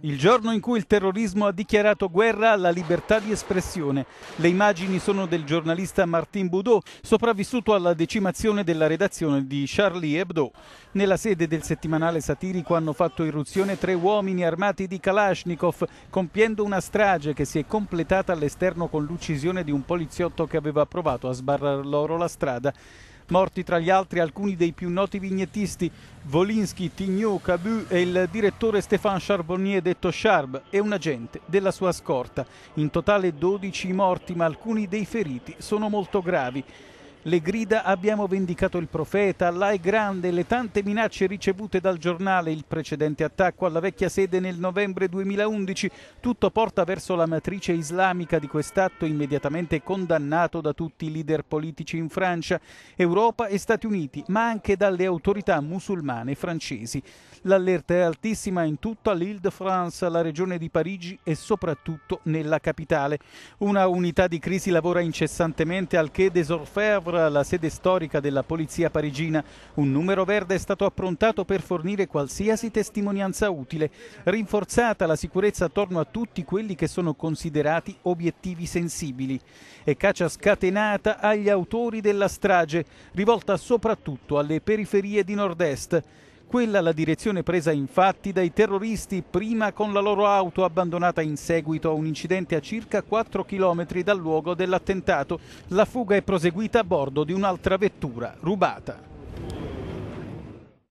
Il giorno in cui il terrorismo ha dichiarato guerra alla libertà di espressione. Le immagini sono del giornalista Martin Boudot, sopravvissuto alla decimazione della redazione di Charlie Hebdo. Nella sede del settimanale satirico hanno fatto irruzione tre uomini armati di Kalashnikov, compiendo una strage che si è completata all'esterno con l'uccisione di un poliziotto che aveva provato a sbarrar loro la strada morti tra gli altri alcuni dei più noti vignettisti Volinsky, Tignou, Cabu e il direttore Stéphane Charbonnier detto Charb e un agente della sua scorta. In totale 12 morti ma alcuni dei feriti sono molto gravi. Le grida abbiamo vendicato il profeta, Allah è grande, le tante minacce ricevute dal giornale, il precedente attacco alla vecchia sede nel novembre 2011, tutto porta verso la matrice islamica di quest'atto immediatamente condannato da tutti i leader politici in Francia, Europa e Stati Uniti, ma anche dalle autorità musulmane francesi. L'allerta è altissima in tutta l'Île-de-France, la regione di Parigi e soprattutto nella capitale. Una unità di crisi lavora incessantemente al Quai des Orfèvres Havre, la sede storica della polizia parigina, un numero verde è stato approntato per fornire qualsiasi testimonianza utile, rinforzata la sicurezza attorno a tutti quelli che sono considerati obiettivi sensibili e caccia scatenata agli autori della strage, rivolta soprattutto alle periferie di nord-est. Quella la direzione presa infatti dai terroristi prima con la loro auto abbandonata in seguito a un incidente a circa 4 km dal luogo dell'attentato. La fuga è proseguita a bordo di un'altra vettura rubata.